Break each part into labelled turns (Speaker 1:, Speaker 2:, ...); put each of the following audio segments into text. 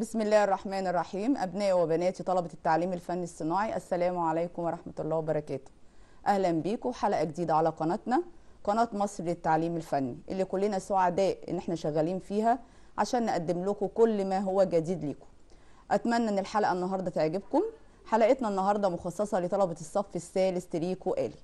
Speaker 1: بسم الله الرحمن الرحيم أبنائي وبناتي طلبة التعليم الفني الصناعي السلام عليكم ورحمة الله وبركاته أهلا بيكم حلقة جديدة على قناتنا قناة مصر للتعليم الفني اللي كلنا سعداء إن احنا شغالين فيها عشان نقدم لكم كل ما هو جديد لكم أتمنى إن الحلقة النهاردة تعجبكم حلقتنا النهاردة مخصصة لطلبة الصف الثالث تريكو آلي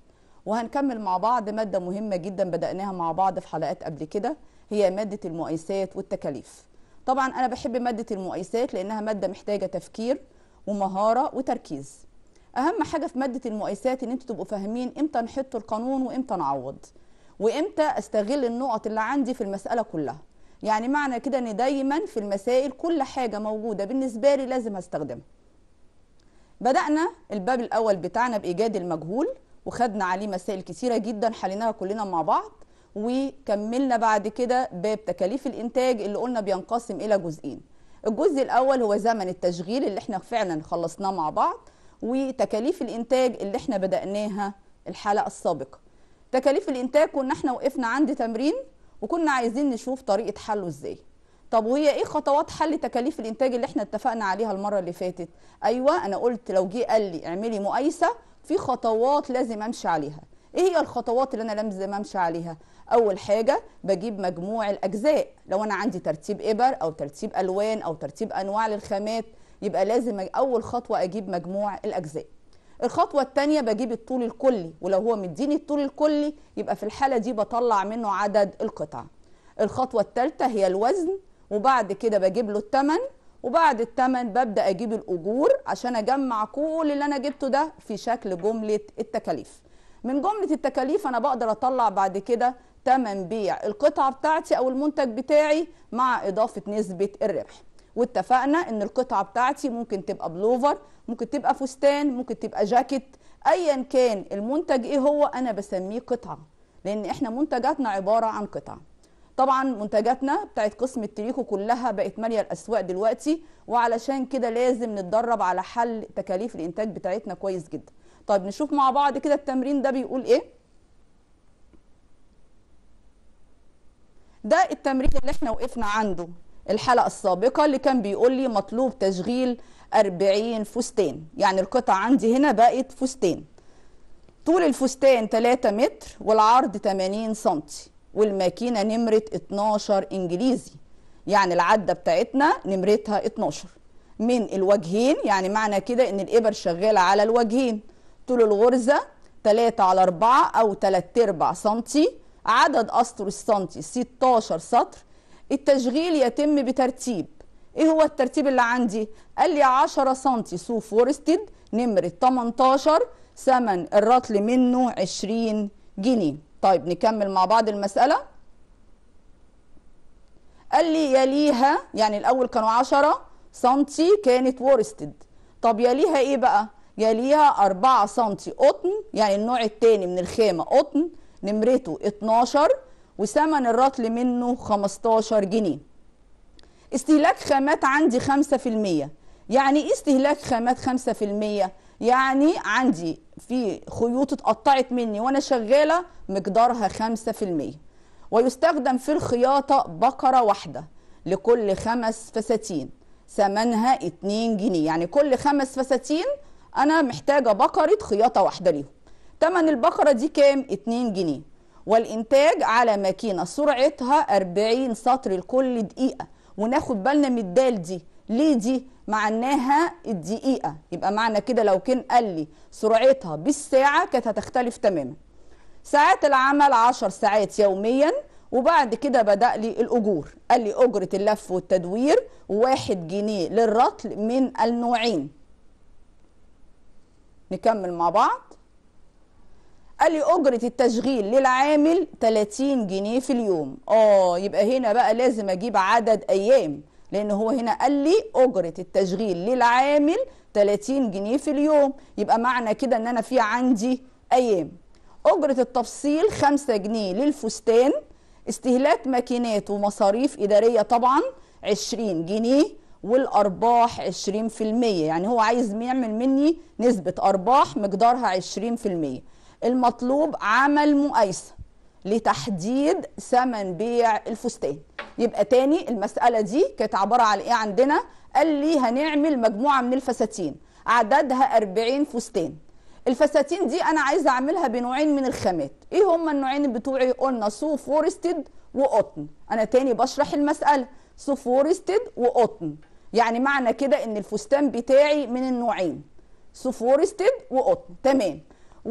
Speaker 1: وهنكمل مع بعض مادة مهمة جدا بدأناها مع بعض في حلقات قبل كده هي مادة المؤيسات والتكاليف طبعا انا بحب ماده المقايسات لانها ماده محتاجه تفكير ومهاره وتركيز اهم حاجه في ماده المقايسات ان انتوا تبقوا فاهمين امتى نحط القانون وامتى نعوض وامتى استغل النقط اللي عندي في المساله كلها يعني معنى كده ان دايما في المسائل كل حاجه موجوده بالنسبه لي لازم هستخدمها بدانا الباب الاول بتاعنا بايجاد المجهول وخدنا عليه مسائل كثيره جدا حليناها كلنا مع بعض وكملنا بعد كده باب تكاليف الانتاج اللي قلنا بينقسم الى جزئين الجزء الاول هو زمن التشغيل اللي احنا فعلا خلصناه مع بعض وتكاليف الانتاج اللي احنا بدأناها الحلقه السابقه تكاليف الانتاج كنا احنا وقفنا عند تمرين وكنا عايزين نشوف طريقه حله ازاي طب وهي ايه خطوات حل تكاليف الانتاج اللي احنا اتفقنا عليها المره اللي فاتت ايوه انا قلت لو جه قال لي اعملي مقايسه في خطوات لازم امشي عليها ايه هي الخطوات اللي انا لازم امشي عليها اول حاجه بجيب مجموع الاجزاء لو انا عندي ترتيب ابر او ترتيب الوان او ترتيب انواع للخامات يبقى لازم اول خطوه اجيب مجموع الاجزاء الخطوه الثانيه بجيب الطول الكلي ولو هو مديني الطول الكلي يبقى في الحاله دي بطلع منه عدد القطع الخطوه الثالثه هي الوزن وبعد كده بجيب له الثمن وبعد الثمن ببدا اجيب الاجور عشان اجمع كل اللي انا جبته ده في شكل جمله التكاليف من جمله التكاليف انا بقدر اطلع بعد كده تمن بيع القطعه بتاعتي او المنتج بتاعي مع اضافه نسبه الربح واتفقنا ان القطعه بتاعتي ممكن تبقى بلوفر ممكن تبقى فستان ممكن تبقى جاكيت ايا كان المنتج ايه هو انا بسميه قطعه لان احنا منتجاتنا عباره عن قطعة طبعا منتجاتنا بتاعت قسم التريكو كلها بقت ماليه الاسواق دلوقتي وعلشان كده لازم نتدرب على حل تكاليف الانتاج بتاعتنا كويس جدا طيب نشوف مع بعض كده التمرين ده بيقول ايه ده التمرين اللي احنا وقفنا عنده الحلقة السابقة اللي كان بيقول لي مطلوب تشغيل 40 فستان يعني القطعة عندي هنا بقت فستان طول الفستان 3 متر والعرض 80 سنتي والماكينة نمرة 12 انجليزي يعني العدة بتاعتنا نمرتها 12 من الوجهين يعني معنى كده ان الابر شغالة على الوجهين طول الغرزه 3 على 4 او 3 ارباع سنتي عدد اسطر السنتي 16 سطر التشغيل يتم بترتيب ايه هو الترتيب اللي عندي قال لي 10 سنتي صوف فورستد نمره 18 ثمن الرطل منه 20 جنيه طيب نكمل مع بعض المساله قال لي يليها يعني الاول كانوا 10 سنتي كانت وورستد طب يليها ايه بقى يليها 4 سم قطن يعني النوع الثاني من الخامه قطن نمرته 12 وثمن الرطل منه 15 جنيه استهلاك خامات عندي 5% يعني ايه استهلاك خامات 5% يعني عندي في خيوط اتقطعت مني وانا شغاله مقدارها 5% ويستخدم في الخياطه بقره واحده لكل خمس فساتين ثمنها 2 جنيه يعني كل خمس فساتين انا محتاجه بقره خياطه واحده ليهم تمن البقره دي كام 2 جنيه والانتاج على ماكينه سرعتها 40 سطر لكل دقيقه وناخد بالنا من الدال دي ليه دي معناها الدقيقه يبقى معنى كده لو كان قال لي سرعتها بالساعه كانت هتختلف تماما ساعات العمل 10 ساعات يوميا وبعد كده بدأ لي الأجور قال لي أجرة اللف والتدوير واحد جنيه للرطل من النوعين نكمل مع بعض قال لي اجره التشغيل للعامل 30 جنيه في اليوم اه يبقى هنا بقى لازم اجيب عدد ايام لان هو هنا قال لي اجره التشغيل للعامل 30 جنيه في اليوم يبقى معنى كده ان انا في عندي ايام اجره التفصيل 5 جنيه للفستان استهلاك ماكينات ومصاريف اداريه طبعا 20 جنيه والارباح 20% يعني هو عايز يعمل مني نسبه ارباح مقدارها 20% المطلوب عمل مقايسه لتحديد ثمن بيع الفستان يبقى تاني المساله دي كانت عباره عن ايه عندنا قال لي هنعمل مجموعه من الفساتين عددها 40 فستان الفساتين دي انا عايزه اعملها بنوعين من الخامات ايه هما النوعين بتوعي قلنا سو فورستد وقطن انا تاني بشرح المساله سفورستد وقطن يعني معنى كده ان الفستان بتاعي من النوعين سفورستد وقطن تمام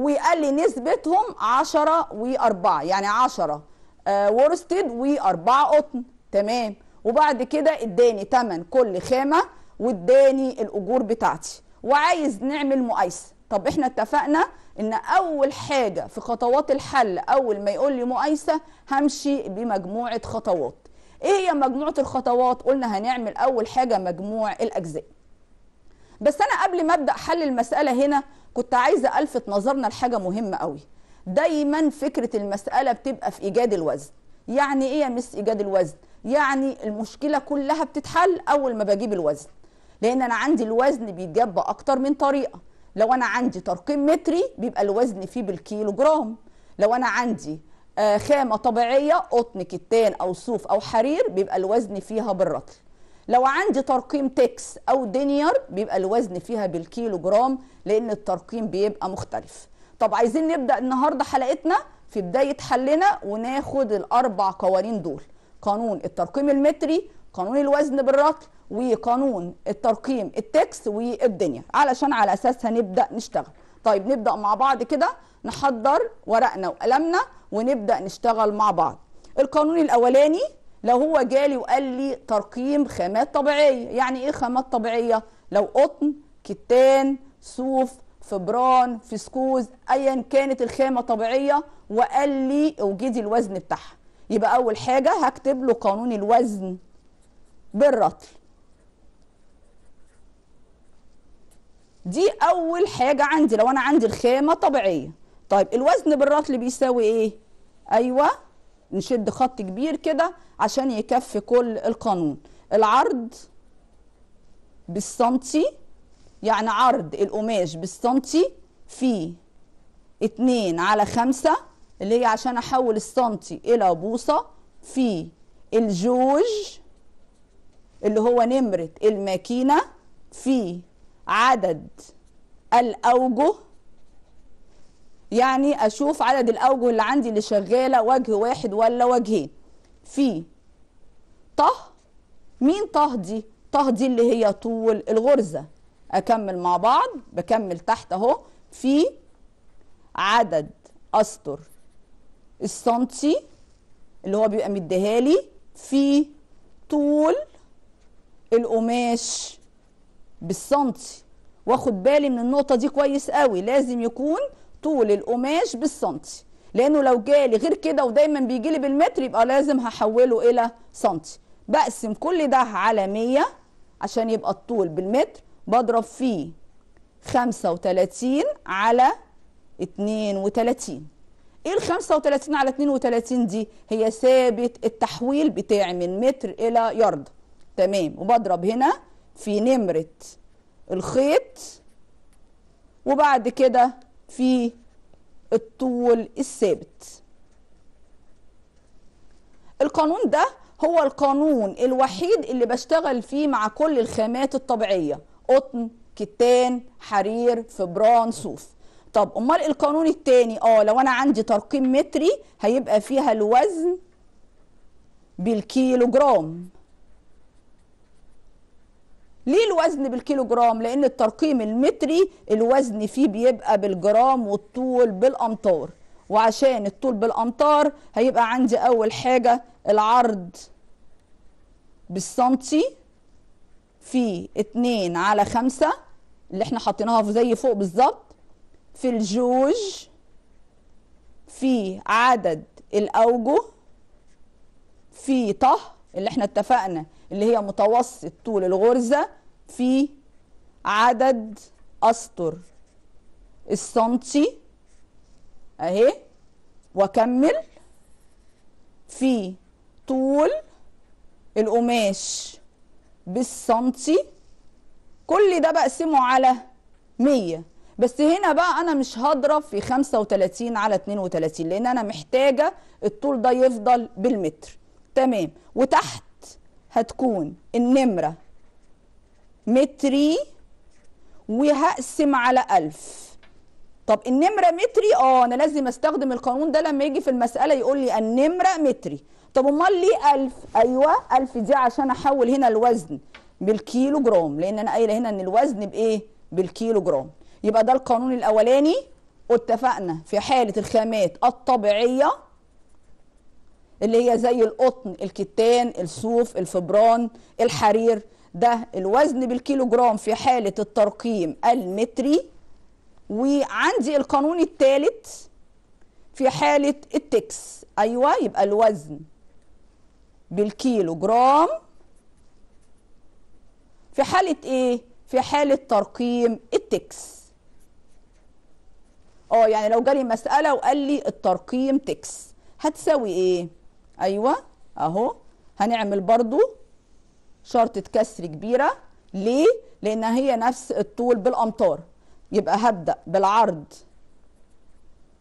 Speaker 1: وقال لي نسبتهم 10 و4 يعني 10 وورستد و4 قطن تمام وبعد كده اداني تمن كل خامه واداني الاجور بتاعتي وعايز نعمل مقايسه طب احنا اتفقنا ان اول حاجه في خطوات الحل اول ما يقول لي مقايسه همشي بمجموعه خطوات ايه هي مجموعه الخطوات قلنا هنعمل اول حاجه مجموع الاجزاء بس انا قبل ما ابدا حل المساله هنا كنت عايزه الفت نظرنا لحاجه مهمه قوي دايما فكره المساله بتبقى في ايجاد الوزن يعني ايه يا مس ايجاد الوزن يعني المشكله كلها بتتحل اول ما بجيب الوزن لان انا عندي الوزن بيتجاب اكتر من طريقه لو انا عندي ترقيم متري بيبقى الوزن فيه بالكيلو جرام لو انا عندي آه، خامه طبيعيه قطن كتان او صوف او حرير بيبقى الوزن فيها بالرطل لو عندي ترقيم تكس او دينير بيبقى الوزن فيها بالكيلو جرام لان الترقيم بيبقى مختلف طب عايزين نبدا النهارده حلقتنا في بدايه حلنا وناخد الاربع قوانين دول قانون الترقيم المتري قانون الوزن بالرطل وقانون الترقيم التكس والدنيا علشان على اساسها نبدا نشتغل طيب نبدا مع بعض كده نحضر ورقنا وقلمنا ونبدا نشتغل مع بعض القانون الاولاني لو هو جالي وقال لي ترقيم خامات طبيعيه يعني ايه خامات طبيعيه لو قطن كتان صوف فبران فسكوز ايا كانت الخامه طبيعيه وقال لي اوجدي الوزن بتاعها يبقى اول حاجه هكتب له قانون الوزن بالرطل دي اول حاجه عندي لو انا عندي الخامه طبيعيه طيب الوزن بالرطل بيساوي ايه ايوه نشد خط كبير كده عشان يكفي كل القانون العرض بالسنتي يعني عرض القماش بالسنتي في اتنين على خمسة اللي هي عشان احول السنتي الى بوصة في الجوج اللي هو نمرة الماكينة في عدد الأوجه يعني اشوف عدد الاوجه اللي عندي اللي شغاله وجه واحد ولا وجهين في طه مين طه دي طه دي اللي هي طول الغرزه اكمل مع بعض بكمل تحت اهو في عدد اسطر السنتي اللي هو بيبقى مديهالي في طول القماش بالسنتي واخد بالي من النقطه دي كويس قوي لازم يكون طول القماش بالسنتي لانه لو جالي غير كده ودايما بيجي لي بالمتر يبقى لازم هحوله الى سنتي بقسم كل ده على 100 عشان يبقى الطول بالمتر بضرب فيه 35 على 32 ايه ال 35 على 32 دي هي ثابت التحويل بتاعي من متر الى يارد تمام وبضرب هنا في نمره الخيط وبعد كده في الطول الثابت القانون ده هو القانون الوحيد اللي بشتغل فيه مع كل الخامات الطبيعية قطن كتان حرير فبران صوف طب امال القانون التاني اه لو انا عندي ترقيم متري هيبقى فيها الوزن بالكيلو جرام ليه الوزن بالكيلو جرام لان الترقيم المتري الوزن فيه بيبقى بالجرام والطول بالامتار وعشان الطول بالامتار هيبقى عندي اول حاجه العرض بالسنتي في 2 على 5 اللي احنا حاطينها زي فوق بالظبط في الجوج في عدد الاوجه في طه اللي احنا اتفقنا اللي هي متوسط طول الغرزة في عدد أسطر السنتي أهي وأكمل في طول القماش بالسنتي كل ده بقسمه على 100 بس هنا بقى انا مش هضرب في 35 على 32 لان انا محتاجه الطول ده يفضل بالمتر تمام وتحت هتكون النمرة متري وهقسم على ألف طب النمرة متري اه أنا لازم استخدم القانون ده لما يجي في المسألة يقول لي النمرة متري طب امال ليه 1000 ايوه 1000 دي عشان احول هنا الوزن بالكيلو جرام لان انا قايله هنا ان الوزن بايه بالكيلو جرام يبقى ده القانون الاولاني واتفقنا في حاله الخامات الطبيعيه اللي هي زي القطن الكتان الصوف الفبران الحرير ده الوزن بالكيلو جرام في حالة الترقيم المتري وعندي القانون الثالث في حالة التكس أيوة يبقى الوزن بالكيلو جرام في حالة إيه؟ في حالة ترقيم التكس اه يعني لو جالي مسألة وقال لي الترقيم تكس هتساوي إيه؟ ايوه اهو هنعمل برضو شرطة كسر كبيرة ليه؟ لانها هي نفس الطول بالامتار يبقى هبدأ بالعرض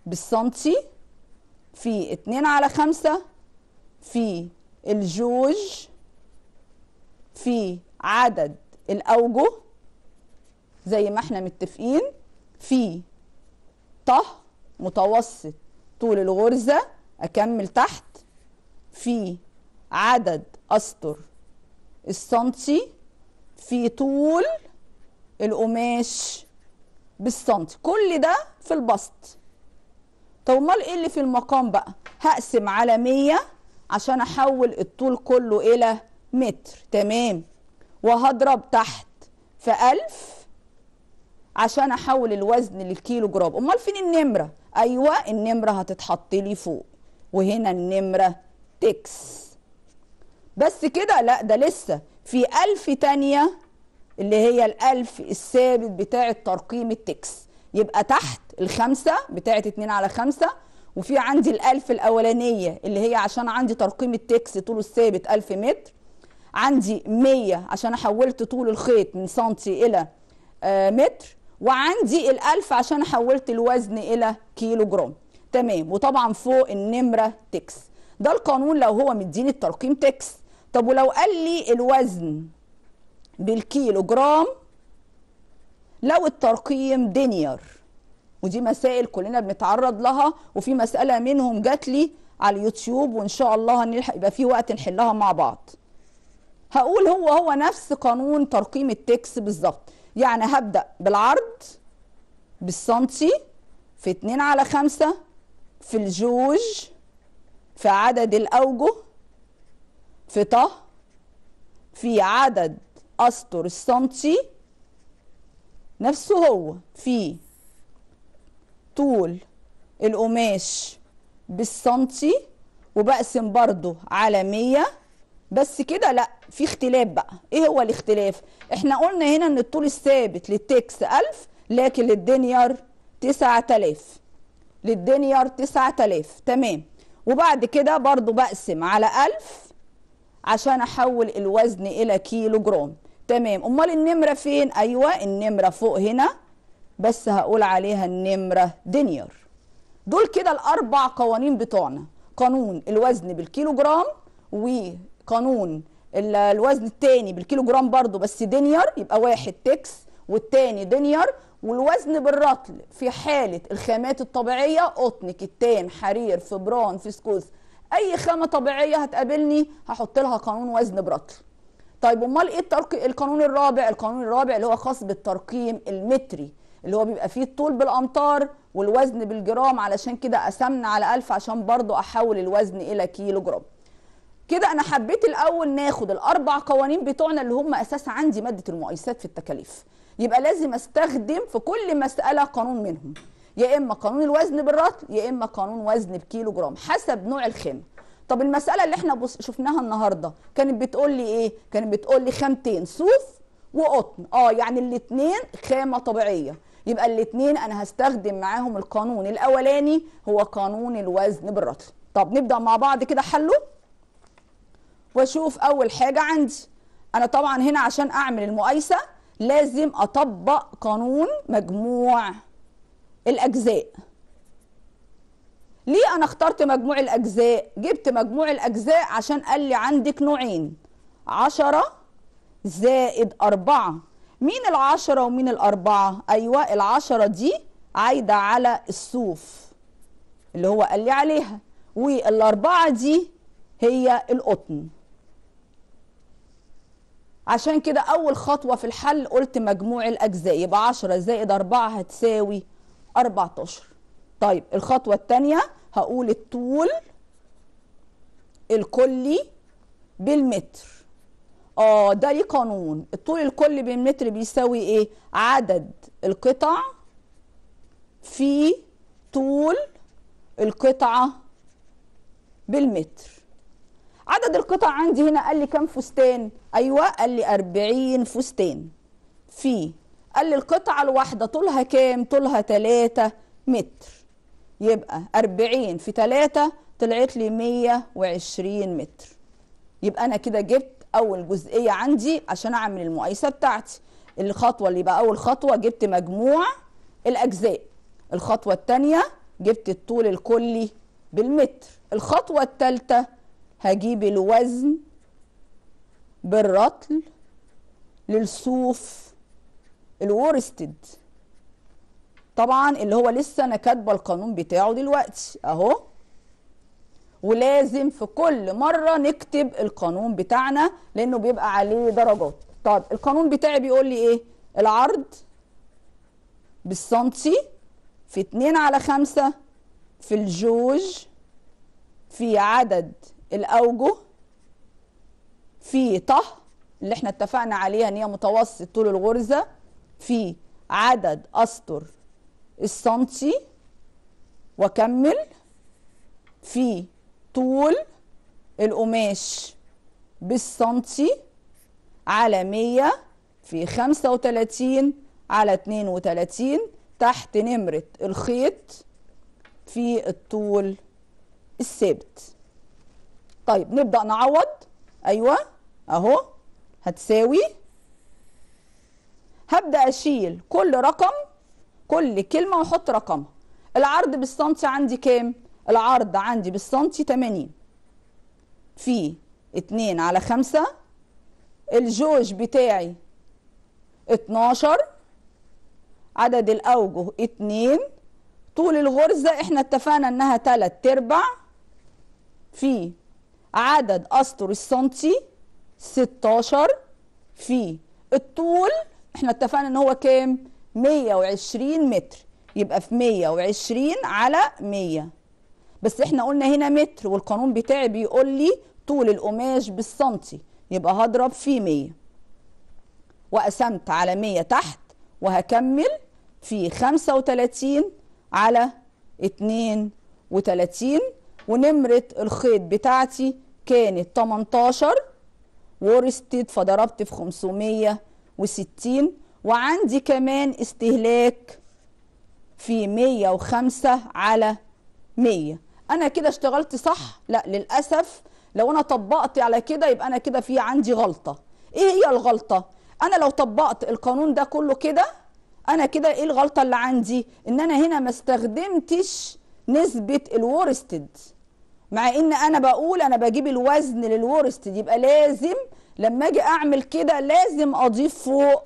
Speaker 1: بالسنتي في اتنين على خمسة في الجوج في عدد الاوجه زي ما احنا متفقين في طه متوسط طول الغرزة اكمل تحت في عدد أسطر السنتي في طول القماش بالسنتي كل ده في البسط طب امال ايه اللي في المقام بقى هقسم على 100 عشان احول الطول كله الى متر تمام وهضرب تحت في 1000 عشان احول الوزن للكيلو جرام امال فين النمره ايوه النمره هتتحط لي فوق وهنا النمره اكس بس كده لا ده لسه في ألف تانية اللي هي الألف الثابت بتاع ترقيم التكس يبقى تحت الخمسة بتاعة اتنين على خمسة وفي عندي الألف الأولانية اللي هي عشان عندي ترقيم التكس طوله الثابت ألف متر عندي مية عشان حولت طول الخيط من سنتي إلى آه متر وعندي الألف عشان حولت الوزن إلى كيلو جرام تمام وطبعا فوق النمرة تكس ده القانون لو هو مديني الترقيم تكس طب ولو قال لي الوزن بالكيلو جرام لو الترقيم دينير ودي مسائل كلنا بنتعرض لها وفي مسألة منهم جات لي على اليوتيوب وإن شاء الله هنلحق يبقى في وقت نحلها مع بعض هقول هو هو نفس قانون ترقيم التكس بالظبط يعني هبدأ بالعرض بالسنتي في 2 على 5 في الجوج في عدد الأوجه في ط في عدد أسطر السنتي نفسه هو في طول القماش بالسنتي وبقسم برضو على مية بس كده لا في اختلاف بقى ايه هو الاختلاف احنا قلنا هنا ان الطول الثابت للتكس ألف لكن للدنيار تسعة تلاف للدنيار تسعة تلاف تمام وبعد كده برضو بقسم على ألف عشان أحول الوزن إلى كيلو جرام تمام أمال النمرة فين؟ أيوة النمرة فوق هنا بس هقول عليها النمرة دينير دول كده الأربع قوانين بتوعنا قانون الوزن بالكيلو جرام وقانون الوزن التاني بالكيلو جرام برضو بس دينير يبقى واحد تكس والتاني دينير والوزن بالرطل في حالة الخامات الطبيعية قطن كتان حرير فبران فيسكوز أي خامة طبيعية هتقابلني هحط لها قانون وزن برطل طيب امال ايه الترك... القانون الرابع القانون الرابع اللي هو خاص بالترقيم المتري اللي هو بيبقى فيه الطول بالامتار والوزن بالجرام علشان كده قسمنا على 1000 عشان برضو احول الوزن الى كيلو جرام كده انا حبيت الاول ناخد الاربع قوانين بتوعنا اللي هم اساس عندي ماده المقايسات في التكاليف يبقى لازم استخدم في كل مساله قانون منهم يا اما قانون الوزن بالرطل يا اما قانون وزن بكيلو جرام حسب نوع الخامه طب المساله اللي احنا شفناها النهارده كانت بتقول لي ايه كانت بتقول لي خامتين صوف وقطن اه يعني الاثنين خامه طبيعيه يبقى الاثنين انا هستخدم معاهم القانون الاولاني هو قانون الوزن بالرطل طب نبدا مع بعض كده حله واشوف اول حاجه عندي انا طبعا هنا عشان اعمل المقايسه لازم اطبق قانون مجموع الاجزاء ليه انا اخترت مجموع الاجزاء جبت مجموع الاجزاء عشان قال لي عندك نوعين عشرة زائد أربعة مين العشرة ومين الأربعة أيوة العشرة دي عايدة على الصوف اللي هو قال لي عليها والأربعة دي هي القطن عشان كده اول خطوه في الحل قلت مجموع الاجزاء يبقى 10 زائد 4 هتساوي 14 طيب الخطوه الثانيه هقول الطول الكلي بالمتر اه ده ليه قانون الطول الكلي بالمتر بيساوي ايه عدد القطع في طول القطعه بالمتر عدد القطع عندي هنا قال لي كام فستان ايوه قال لي 40 فستان في قال لي القطعه الواحده طولها كام طولها 3 متر يبقى 40 في 3 طلعت لي 120 متر يبقى انا كده جبت اول جزئيه عندي عشان اعمل المقايسه بتاعتي الخطوه اللي يبقى اول خطوه جبت مجموع الاجزاء الخطوه الثانيه جبت الطول الكلي بالمتر الخطوه الثالثه هجيب الوزن بالرطل للصوف الورستد طبعا اللي هو لسه انا كاتبه القانون بتاعه دلوقتي اهو ولازم في كل مره نكتب القانون بتاعنا لانه بيبقى عليه درجات طب القانون بتاعي بيقول لي ايه العرض بالسنتي في 2 على 5 في الجوج في عدد الاوجه في ط اللي احنا اتفقنا عليها ان هي متوسط طول الغرزه في عدد اسطر السنتي واكمل في طول القماش بالسنتي على 100 في 35 على 32 تحت نمرة الخيط في الطول الثابت طيب نبدأ نعوض أيوة أهو هتساوي هبدأ أشيل كل رقم كل كلمة وأحط رقم العرض بالسنتي عندي كام؟ العرض عندي بالسنتي 80 في 2 على 5 الجوج بتاعي 12 عدد الأوجه 2 طول الغرزة احنا اتفقنا انها 3 ارباع في عدد أسطر السنتي 16 في الطول احنا اتفقنا ان هو كام 120 متر يبقى في 120 على 100 بس احنا قلنا هنا متر والقانون بتاعي بيقول لي طول القماش بالسنتي يبقى هضرب في 100 وقسمت على 100 تحت وهكمل في 35 على 32 ونمرة الخيط بتاعتي كانت 18 وورستد فضربت في 560 وعندي كمان استهلاك في 105 على 100 انا كده اشتغلت صح لا للاسف لو انا طبقت على كده يبقى انا كده في عندي غلطه ايه هي الغلطه انا لو طبقت القانون ده كله كده انا كده ايه الغلطه اللي عندي ان انا هنا ما استخدمتش نسبه الورستد مع ان انا بقول انا بجيب الوزن للورست يبقى لازم لما اجي اعمل كده لازم اضيف فوق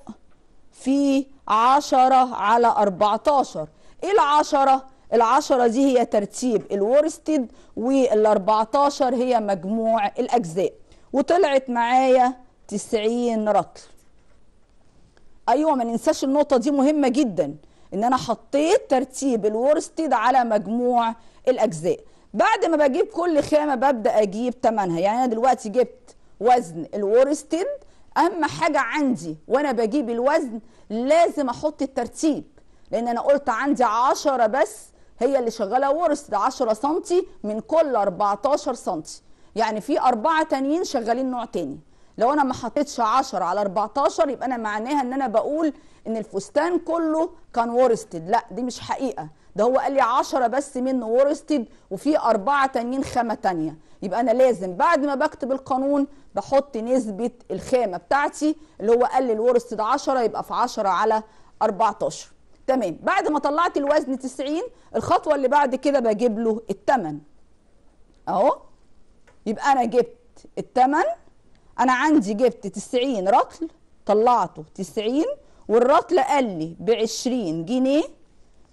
Speaker 1: في عشرة على 14 ايه العشرة؟ العشرة دي هي ترتيب الورستد وال14 هي مجموع الاجزاء وطلعت معايا 90 رطل ايوه ما ننساش النقطه دي مهمه جدا ان انا حطيت ترتيب الورستد على مجموع الاجزاء بعد ما بجيب كل خامه ببدا اجيب ثمنها يعني انا دلوقتي جبت وزن الورستد اهم حاجه عندي وانا بجيب الوزن لازم احط الترتيب لان انا قلت عندي 10 بس هي اللي شغاله ورستد 10 سم من كل 14 سم يعني في أربعة تانيين شغالين نوع تاني لو انا ما حطيتش 10 على 14 يبقى انا معناها ان انا بقول ان الفستان كله كان ورستد لا دي مش حقيقه ده هو قال لي 10 بس منه ورستد وفي أربعة تانيين خامة تانية يبقى أنا لازم بعد ما بكتب القانون بحط نسبة الخامة بتاعتي اللي هو قال لي الورستد 10 يبقى في 10 على 14 تمام بعد ما طلعت الوزن 90 الخطوة اللي بعد كده بجيب له التمن أهو يبقى أنا جبت التمن أنا عندي جبت 90 رطل طلعته 90 والرطل قال لي ب 20 جنيه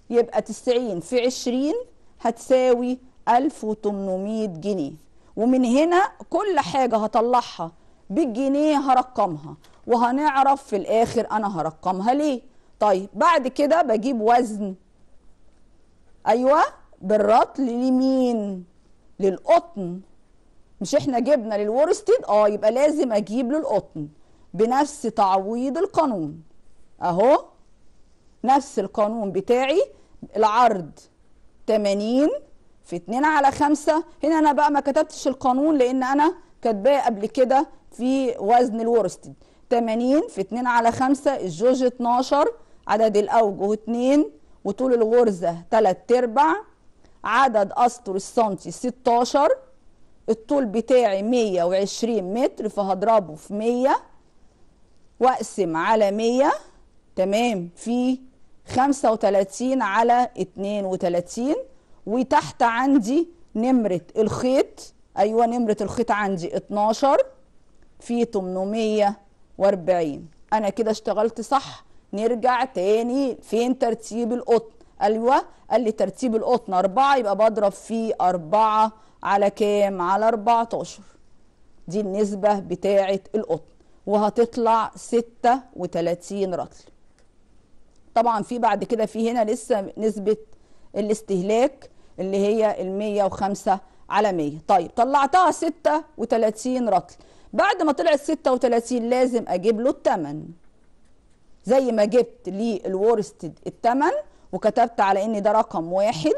Speaker 1: يبقى 90 في 20 هتساوي 1800 جنيه ومن هنا كل حاجة هطلعها بالجنيه هرقمها وهنعرف في الآخر أنا هرقمها ليه طيب بعد كده بجيب وزن أيوة بالرطل لمين للقطن مش احنا جبنا للورستيد اه يبقى لازم اجيب للقطن بنفس تعويض القانون اهو نفس القانون بتاعي العرض 80 في 2 على 5 هنا انا بقى ما كتبتش القانون لان انا كاتباه قبل كده في وزن الورستد 80 في 2 على 5 الجوج 12 عدد الاوجه 2 وطول الغرزه 3 ارباع عدد اسطر السنتي 16 الطول بتاعي 120 متر فهضربه في 100 واقسم على 100 تمام في 35 على 32 وتحت عندي نمرة الخيط أيوة نمرة الخيط عندي 12 في 840 أنا كده اشتغلت صح نرجع تاني فين ترتيب القطن أيوة قال لي ترتيب القطن 4 يبقى بضرب في 4 على كام على 14 دي النسبة بتاعة القطن وهتطلع 36 رطل طبعا في بعد كده في هنا لسه نسبه الاستهلاك اللي هي ال 105 على 100 طيب طلعتها 36 رطل بعد ما طلعت 36 لازم اجيب له الثمن زي ما جبت للورستد الثمن وكتبت على ان ده رقم واحد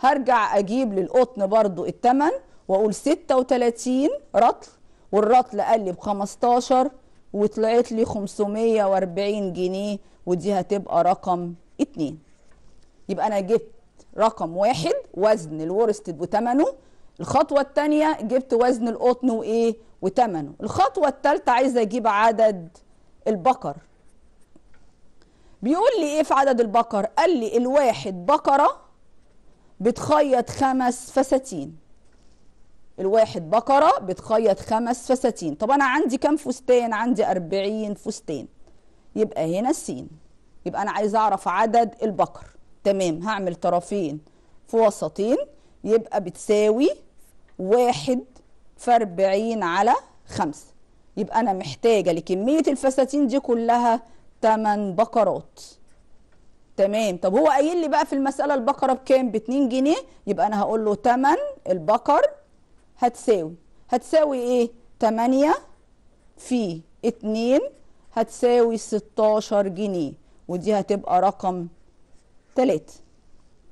Speaker 1: هرجع اجيب للقطن برضو الثمن واقول 36 رطل والرطل قال لي ب 15 وطلعت لي 540 جنيه ودي هتبقى رقم اتنين يبقى انا جبت رقم واحد وزن الورستد وتمنه الخطوة التانية جبت وزن القطن وايه وتمنه الخطوة التالتة عايزة اجيب عدد البقر بيقول لي ايه في عدد البقر قال لي الواحد بقرة بتخيط خمس فساتين الواحد بقرة بتخيط خمس فساتين طب انا عندي كام فستان عندي اربعين فستان يبقى هنا السين يبقى انا عايز اعرف عدد البقر تمام هعمل طرفين في وسطين يبقى بتساوي واحد في أربعين على خمسة يبقى أنا محتاجة لكمية الفساتين دي كلها تمن بقرات تمام طب هو قايل لي بقى في المسألة البقرة بكام ب جنيه يبقى أنا هقول له تمن البقر هتساوي هتساوي إيه 8 في 2 هتساوي 16 جنيه ودي هتبقى رقم 3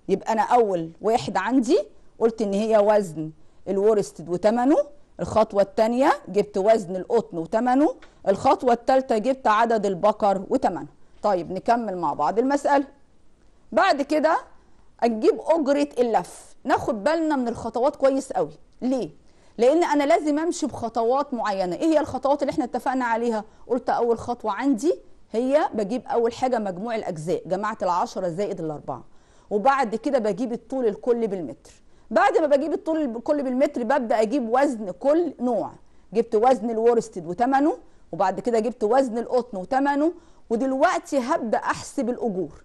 Speaker 1: يبقى انا اول واحد عندي قلت ان هي وزن الورستد وتمنه الخطوة التانية جبت وزن القطن وتمنه الخطوة التالتة جبت عدد البقر وتمنه طيب نكمل مع بعض المسألة بعد كده اجيب أجرة اللف ناخد بالنا من الخطوات كويس قوي ليه لان انا لازم امشي بخطوات معينه ايه هي الخطوات اللي احنا اتفقنا عليها قلت اول خطوه عندي هي بجيب اول حاجه مجموع الاجزاء جماعه العشرة زائد الاربعه وبعد كده بجيب الطول الكلي بالمتر بعد ما بجيب الطول الكلي بالمتر ببدا اجيب وزن كل نوع جبت وزن الورستد وتمنه وبعد كده جبت وزن القطن وتمنه ودلوقتي هبدا احسب الاجور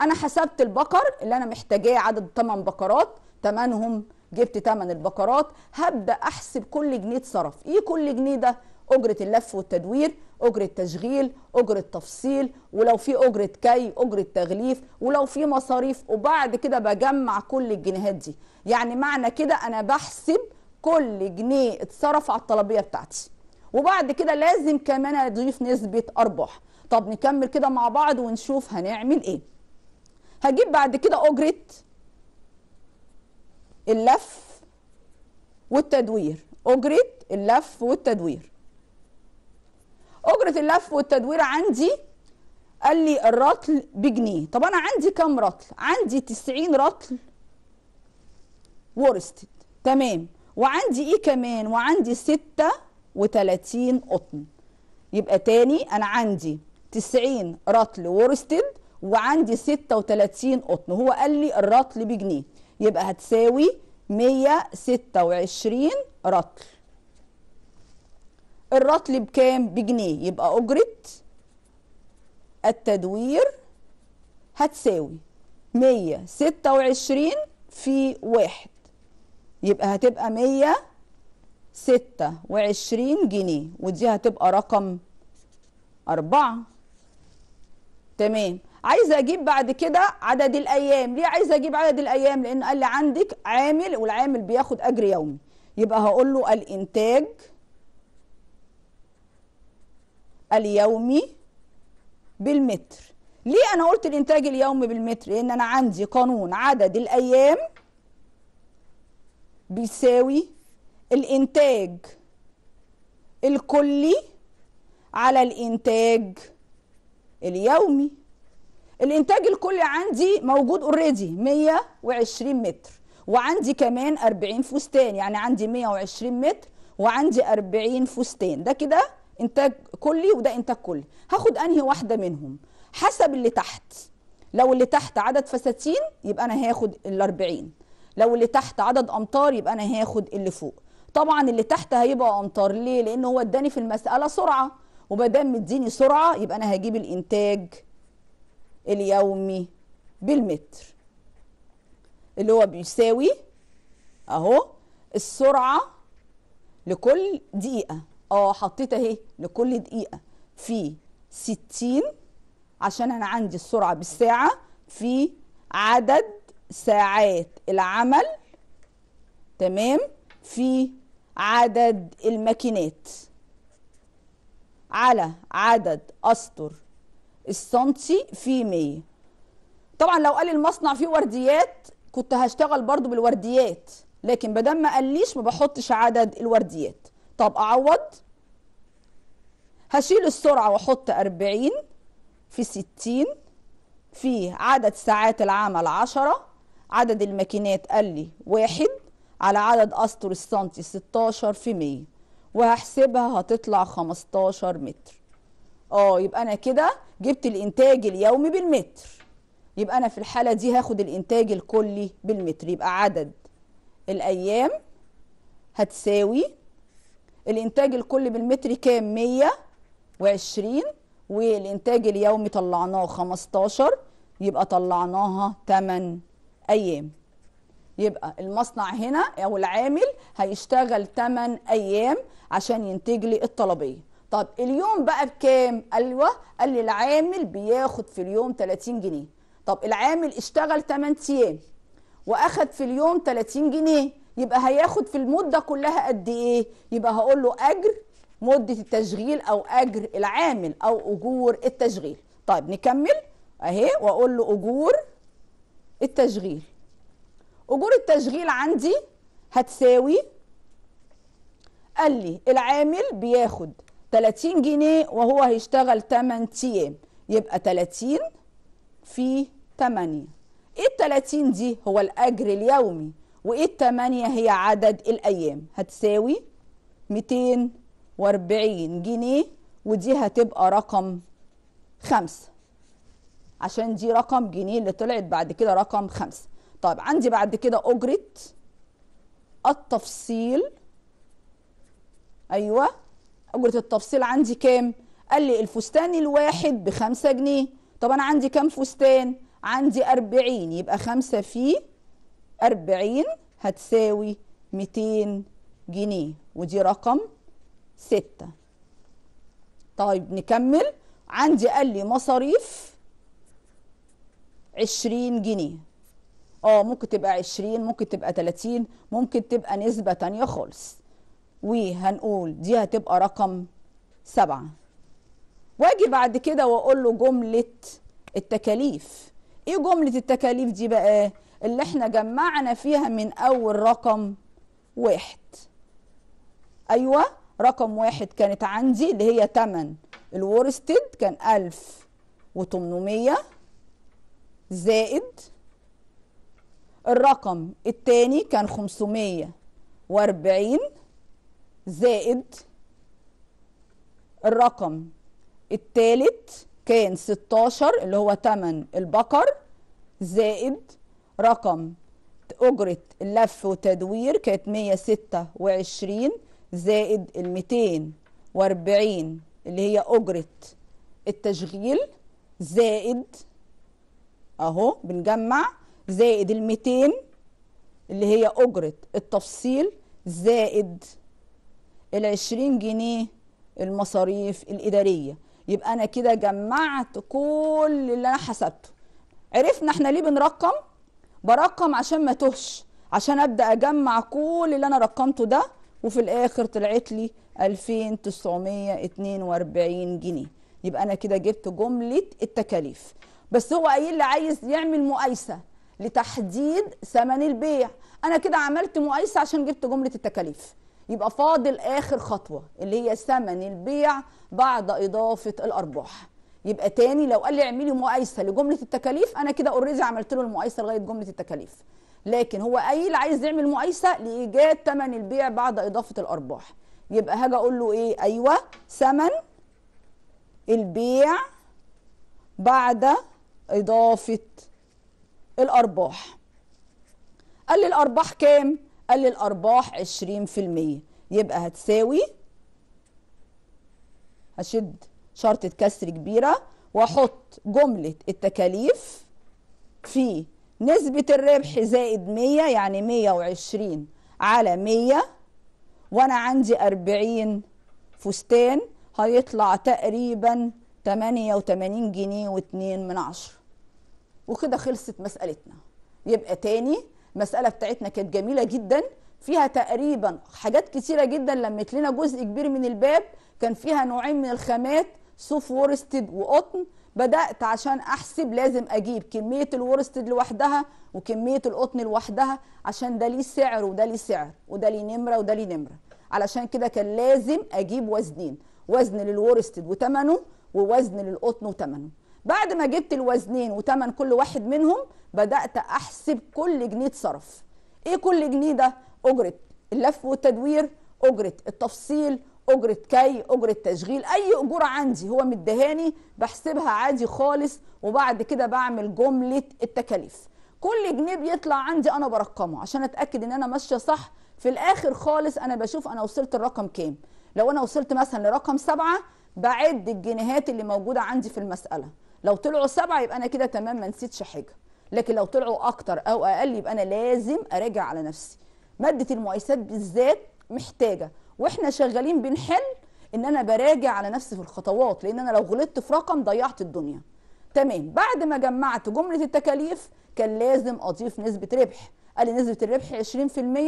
Speaker 1: انا حسبت البقر اللي انا محتاجاه عدد 8 بقرات تمنهم جبت تمن البقرات هبدا احسب كل جنيه اتصرف ايه كل جنيه ده اجره اللف والتدوير اجره تشغيل اجره تفصيل ولو في اجره كي اجره تغليف ولو في مصاريف وبعد كده بجمع كل الجنيهات دي يعني معنى كده انا بحسب كل جنيه اتصرف على الطلبيه بتاعتي وبعد كده لازم كمان اضيف نسبه ارباح طب نكمل كده مع بعض ونشوف هنعمل ايه هجيب بعد كده اجره اللف والتدوير اجره اللف والتدوير اجره اللف والتدوير عندي قال لي الرطل بجنيه طب انا عندي كام رطل عندي 90 رطل ورستد تمام وعندي ايه كمان وعندي 36 قطن يبقى تاني انا عندي 90 رطل ورستد وعندي 36 قطن هو قال لي الرطل بجنيه يبقى هتساوي 126 رطل الرطل بكام بجنيه يبقى أجرة التدوير هتساوي 126 في واحد يبقى هتبقى 126 جنيه ودي هتبقى رقم أربعة تمام عايزه اجيب بعد كده عدد الايام ليه عايزه اجيب عدد الايام لان قال لي عندك عامل والعامل بياخد اجر يومي يبقى هقول له الانتاج اليومي بالمتر ليه انا قلت الانتاج اليومي بالمتر لان انا عندي قانون عدد الايام بيساوي الانتاج الكلي على الانتاج اليومي الانتاج الكلي عندي موجود اوريدي 120 متر وعندي كمان 40 فستان يعني عندي 120 متر وعندي 40 فستان ده كده انتاج كلي وده انتاج كلي هاخد انهي واحده منهم حسب اللي تحت لو اللي تحت عدد فساتين يبقى انا هاخد ال 40 لو اللي تحت عدد امتار يبقى انا هاخد اللي فوق طبعا اللي تحت هيبقى امتار ليه لان هو اداني في المساله سرعه وما دام مديني سرعه يبقى انا هجيب الانتاج اليومي بالمتر اللي هو بيساوي اهو السرعه لكل دقيقه اه حطيت اهي لكل دقيقه في ستين عشان انا عندي السرعه بالساعه في عدد ساعات العمل تمام في عدد الماكينات على عدد اسطر السنتي في 100 طبعا لو قال المصنع فيه ورديات كنت هشتغل برضو بالورديات لكن بدل ما قاليش ما بحطش عدد الورديات طب اعوض هشيل السرعه واحط 40 في 60 في عدد ساعات العمل 10 عدد الماكينات قال لي 1 على عدد اسطر السنتي 16 في 100 وهحسبها هتطلع 15 متر اه يبقى انا كده جبت الانتاج اليومي بالمتر يبقى انا في الحاله دي هاخد الانتاج الكلي بالمتر يبقى عدد الايام هتساوي الانتاج الكلي بالمتر كام 120 والانتاج اليومي طلعناه 15 يبقى طلعناها 8 ايام يبقى المصنع هنا او العامل هيشتغل 8 ايام عشان ينتج لي الطلبيه طب اليوم بقى بكام ايوه قال لي العامل بياخد في اليوم 30 جنيه طب العامل اشتغل 8 ايام واخد في اليوم 30 جنيه يبقى هياخد في المده كلها قد ايه يبقى هقول له اجر مده التشغيل او اجر العامل او اجور التشغيل طيب نكمل اهي واقول له اجور التشغيل اجور التشغيل عندي هتساوي قال لي العامل بياخد 30 جنيه وهو هيشتغل 8 ايام يبقى 30 في 8 ايه ال 30 دي هو الاجر اليومي وايه ال 8 هي عدد الايام هتساوي 240 جنيه ودي هتبقى رقم 5 عشان دي رقم جنيه اللي طلعت بعد كده رقم 5 طيب عندي بعد كده اجره التفصيل ايوه اجره التفصيل عندي كام قال لي الفستان الواحد بخمسة جنيه طب انا عندي كام فستان عندي أربعين يبقى خمسة في أربعين هتساوي ميتين جنيه ودي رقم ستة طيب نكمل عندي قال لي مصاريف عشرين جنيه اه ممكن تبقى عشرين ممكن تبقى تلاتين ممكن تبقى نسبة تانية خالص وهنقول دي هتبقى رقم سبعة واجي بعد كده واقول له جملة التكاليف ايه جملة التكاليف دي بقى اللي احنا جمعنا فيها من اول رقم واحد ايوه رقم واحد كانت عندي اللي هي تمن الورستد كان الف وتمنمية زائد الرقم التاني كان خمسمية واربعين زائد الرقم الثالث كان 16 اللي هو تمن البقر زائد رقم أجرة اللف وتدوير كانت 126 زائد ال 240 اللي هي أجرة التشغيل زائد أهو بنجمع زائد ال 200 اللي هي أجرة التفصيل زائد ال 20 جنيه المصاريف الاداريه يبقى انا كده جمعت كل اللي انا حسبته عرفنا احنا ليه بنرقم برقم عشان ما تهش عشان ابدا اجمع كل اللي انا رقمته ده وفي الاخر طلعت لي 2942 جنيه يبقى انا كده جبت جمله التكاليف بس هو قايل لي عايز يعمل مقايسه لتحديد ثمن البيع انا كده عملت مقايسه عشان جبت جمله التكاليف يبقى فاضل اخر خطوه اللي هي ثمن البيع بعد اضافه الارباح يبقى تاني لو قال لي اعملي مقايسه لجمله التكاليف انا كده اوريدي عملت له المقايسه لغايه جمله التكاليف لكن هو قايل عايز يعمل مقايسه لايجاد ثمن البيع بعد اضافه الارباح يبقى هاجي اقول له ايه ايوه ثمن البيع بعد اضافه الارباح قال لي الارباح كام قال لي الارباح 20% يبقى هتساوي هشد شرطة كسر كبيرة واحط جملة التكاليف في نسبة الربح زائد 100 يعني 120 على 100 وانا عندي 40 فستان هيطلع تقريبا 88 جنيه و2 من عشرة وكده خلصت مسألتنا يبقى تاني المساله بتاعتنا كانت جميله جدا فيها تقريبا حاجات كتيره جدا لمت لنا جزء كبير من الباب كان فيها نوعين من الخامات صوف وورستد وقطن بدات عشان احسب لازم اجيب كميه الورستد لوحدها وكميه القطن لوحدها عشان ده ليه سعر وده ليه سعر وده ليه نمره وده ليه نمره علشان كده كان لازم اجيب وزنين وزن للورستد وثمنه ووزن للقطن وثمنه بعد ما جبت الوزنين وثمن كل واحد منهم بدات احسب كل جنيه اتصرف ايه كل جنيه ده اجره اللف والتدوير اجره التفصيل اجره كي اجره تشغيل اي اجوره عندي هو مدهاني بحسبها عادي خالص وبعد كده بعمل جمله التكاليف كل جنيه بيطلع عندي انا برقمه عشان اتاكد ان انا ماشيه صح في الاخر خالص انا بشوف انا وصلت الرقم كام لو انا وصلت مثلا لرقم سبعة بعد الجنيهات اللي موجوده عندي في المساله لو طلعوا سبعة يبقى انا كده تمام ما نسيتش حاجه لكن لو طلعوا اكتر او اقل يبقى انا لازم اراجع على نفسي ماده المقايسات بالذات محتاجه واحنا شغالين بنحل ان انا براجع على نفسي في الخطوات لان انا لو غلطت في رقم ضيعت الدنيا تمام بعد ما جمعت جمله التكاليف كان لازم اضيف نسبه ربح قال لي نسبه الربح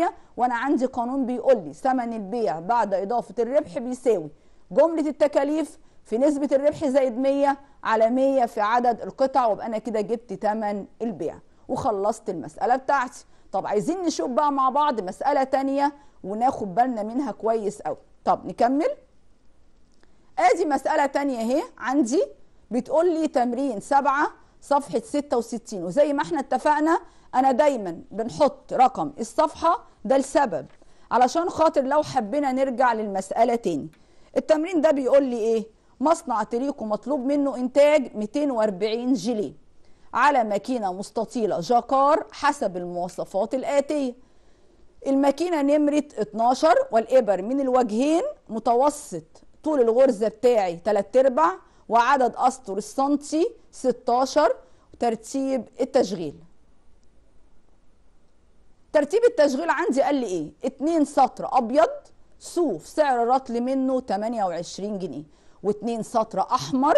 Speaker 1: 20% وانا عندي قانون بيقول لي ثمن البيع بعد اضافه الربح بيساوي جمله التكاليف في نسبة الربح زائد 100 على 100 في عدد القطع وبقى أنا كده جبت تمن البيع وخلصت المسألة بتاعتي طب عايزين نشوف بقى مع بعض مسألة تانية وناخد بالنا منها كويس قوي طب نكمل ادي مسألة تانية اهي عندي بتقول لي تمرين سبعة صفحة 66 وزي ما احنا اتفقنا انا دايما بنحط رقم الصفحة ده لسبب علشان خاطر لو حبينا نرجع للمسألة تاني التمرين ده بيقول لي ايه مصنع تريكو مطلوب منه إنتاج 240 جيلي على ماكينة مستطيلة جاكار حسب المواصفات الآتية الماكينة نمرة 12 والإبر من الوجهين متوسط طول الغرزة بتاعي 3 أرباع وعدد أسطر السنتي 16 ترتيب التشغيل ترتيب التشغيل عندي قال لي ايه اتنين سطر ابيض صوف سعر الرطل منه 28 جنيه واتنين سطر احمر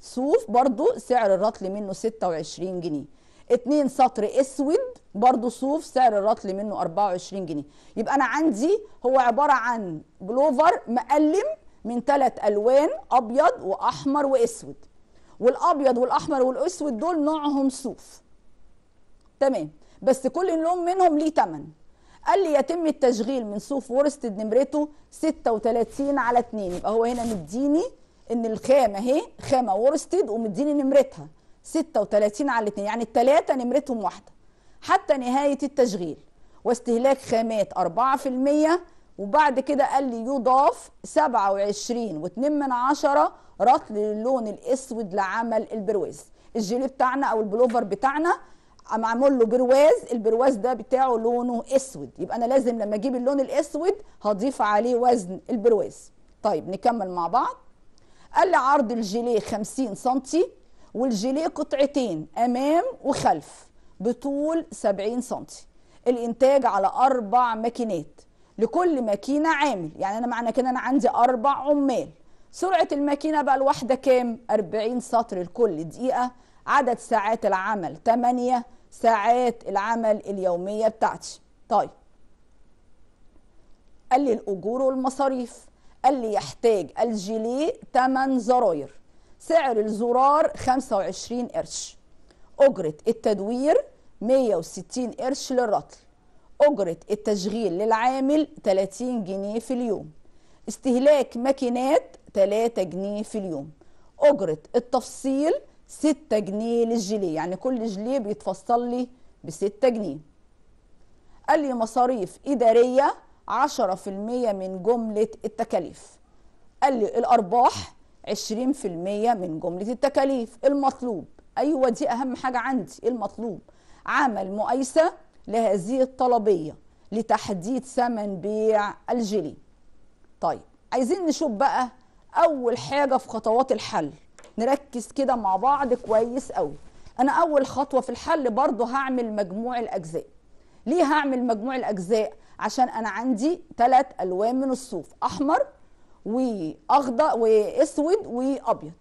Speaker 1: صوف برضو سعر الرطل منه 26 جنيه اتنين سطر اسود برضو صوف سعر الرطل منه 24 جنيه يبقى انا عندي هو عبارة عن بلوفر مقلم من ثلاث الوان ابيض واحمر واسود والابيض والاحمر والاسود دول نوعهم صوف تمام بس كل لون منهم ليه تمن قال لي يتم التشغيل من صوف ورستد نمرته 36 على 2 يبقى هو هنا مديني ان الخامه اهي خامه ورستد ومديني نمرتها 36 على 2 يعني الثلاثه نمرتهم واحده حتى نهايه التشغيل واستهلاك خامات 4% وبعد كده قال لي يضاف 27 من عشرة رطل للون الاسود لعمل البرواز الجيلي بتاعنا او البلوفر بتاعنا معمول له برواز البرواز ده بتاعه لونه اسود يبقى انا لازم لما اجيب اللون الاسود هضيف عليه وزن البرواز طيب نكمل مع بعض قال لي عرض الجيليه 50 سنتي والجيليه قطعتين امام وخلف بطول 70 سنتي الانتاج على اربع ماكينات لكل ماكينه عامل يعني انا معنى كده انا عندي اربع عمال سرعه الماكينه بقى الواحده كام 40 سطر لكل دقيقه عدد ساعات العمل 8 ساعات العمل اليوميه بتاعتي طيب قال لي الاجور والمصاريف اللي يحتاج الجيلي 8 زراير سعر الزرار 25 قرش أجرة التدوير 160 قرش للرطل أجرة التشغيل للعامل 30 جنيه في اليوم استهلاك ماكينات 3 جنيه في اليوم أجرة التفصيل 6 جنيه للجيلي يعني كل جيلي بيتفصل لي ب 6 جنيه قال لي مصاريف إدارية 10% من جملة التكاليف قال لي الأرباح 20% من جملة التكاليف المطلوب أيوة دي أهم حاجة عندي المطلوب عمل مؤيسة لهذه الطلبية لتحديد ثمن بيع الجيلي طيب عايزين نشوف بقى أول حاجة في خطوات الحل نركز كده مع بعض كويس أوي أنا أول خطوة في الحل برضو هعمل مجموع الأجزاء ليه هعمل مجموع الاجزاء عشان انا عندي ثلاث الوان من الصوف احمر واخضر واسود وابيض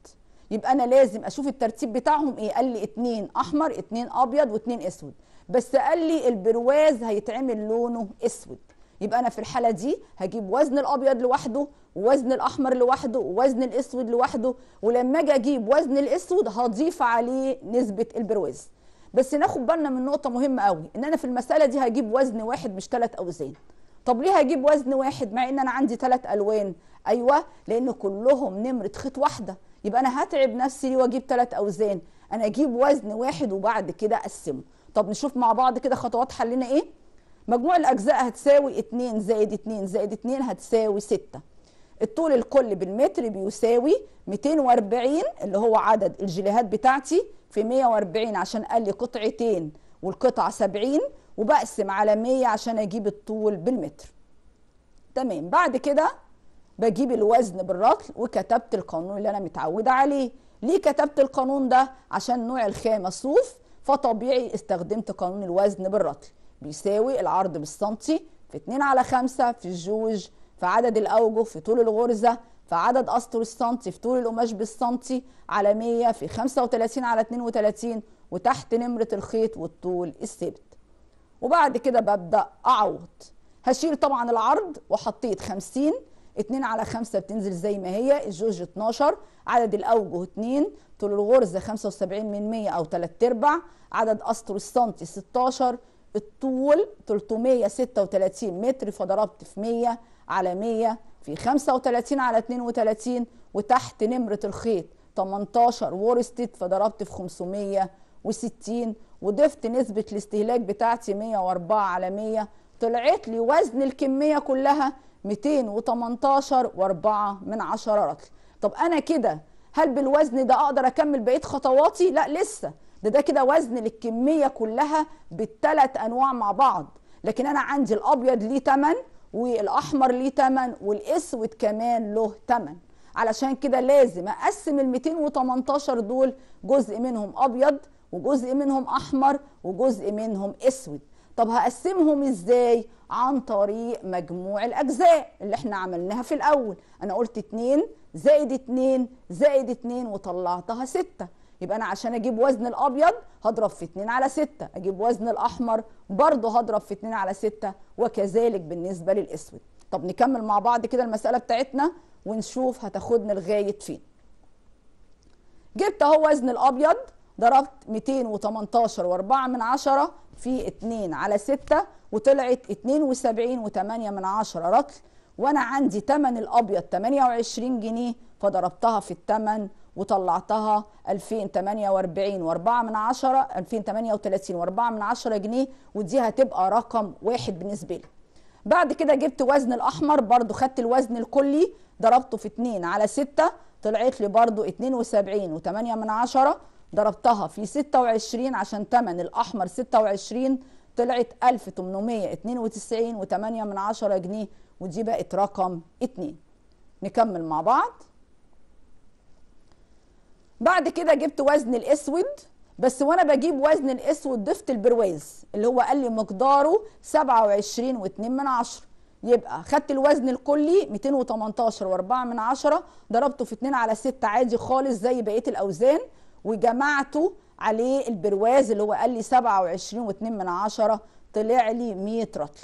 Speaker 1: يبقى انا لازم اشوف الترتيب بتاعهم ايه قال لي اتنين احمر اتنين ابيض واتنين اسود بس قال لي البرواز هيتعمل لونه اسود يبقى انا في الحاله دي هجيب وزن الابيض لوحده ووزن الاحمر لوحده ووزن الاسود لوحده ولما اجي اجيب وزن الاسود هضيف عليه نسبه البرواز بس ناخد بالنا من نقطه مهمه قوي ان انا في المساله دي هجيب وزن واحد مش ثلاث اوزان طب ليه هجيب وزن واحد مع ان انا عندي ثلاث الوان ايوه لان كلهم نمره خيط واحده يبقى انا هتعب نفسي ليه واجيب ثلاث اوزان انا اجيب وزن واحد وبعد كده اقسمه طب نشوف مع بعض كده خطوات حلنا ايه مجموع الاجزاء هتساوي 2 زائد 2 زائد 2 هتساوي 6 الطول الكلي بالمتر بيساوي 240 اللي هو عدد الجليهات بتاعتي في 140 عشان قال لي قطعتين والقطعه 70 وبقسم على 100 عشان اجيب الطول بالمتر تمام بعد كده بجيب الوزن بالرطل وكتبت القانون اللي انا متعوده عليه ليه كتبت القانون ده عشان نوع الخامه صوف فطبيعي استخدمت قانون الوزن بالرطل بيساوي العرض بالسنتي في 2 على 5 في الجوج في عدد الاوجه في طول الغرزه في عدد اسطر السنتي في طول القماش بالسنتي على 100 في 35 على 32 وتحت نمره الخيط والطول الثابت وبعد كده ببدا اعوض هشيل طبعا العرض وحطيت 50 2 على 5 بتنزل زي ما هي الجوج 12 عدد الاوجه 2 طول الغرزه 75 من 100 او 3 ارباع عدد اسطر السنتي 16 الطول 336 متر فضربت في 100 على 100 في 35 على 32 وتحت نمرة الخيط 18 ورستد فضربت في 560 وضفت نسبة الاستهلاك بتاعتي 104 على 100 طلعت لي وزن الكمية كلها 218 و4 من 10 رطل طب أنا كده هل بالوزن ده أقدر أكمل بقية خطواتي؟ لا لسه ده ده كده وزن للكمية كلها بالثلاث أنواع مع بعض لكن أنا عندي الأبيض ليه 8 والاحمر ليه تمن والاسود كمان له تمن علشان كده لازم اقسم ال 218 دول جزء منهم ابيض وجزء منهم احمر وجزء منهم اسود طب هقسمهم ازاي عن طريق مجموع الاجزاء اللي احنا عملناها في الاول انا قلت 2 زائد 2 زائد 2 وطلعتها 6 يبقى انا عشان اجيب وزن الابيض هضرب في 2 على 6 اجيب وزن الاحمر برضو هضرب في 2 على 6 وكذلك بالنسبه للاسود طب نكمل مع بعض كده المساله بتاعتنا ونشوف هتاخدنا لغايه فين جبت اهو وزن الابيض ضربت 218 و4 من 10 في 2 على 6 وطلعت 72 و8 من 10 رطل وانا عندي تمن الابيض 28 جنيه فضربتها في التمن وطلعتها 2048 و4 من عشرة 2038 و4 من عشرة جنيه ودي هتبقى رقم واحد بالنسبة لي بعد كده جبت وزن الأحمر برضو خدت الوزن الكلي ضربته في 2 على 6 طلعت لي برضو 72 و8 من عشرة ضربتها في 26 عشان 8 الأحمر 26 طلعت 1892 و8 من عشرة جنيه ودي بقت رقم 2 نكمل مع بعض بعد كده جبت وزن الاسود بس وانا بجيب وزن الاسود ضفت البرواز اللي هو قال لي مقداره 27 و2 من عشرة يبقى خدت الوزن الكلي 218 و4 من عشرة ضربته في 2 على 6 عادي خالص زي بقيه الاوزان وجمعته عليه البرواز اللي هو قال لي 27 و2 من عشرة طلع لي 100 رطل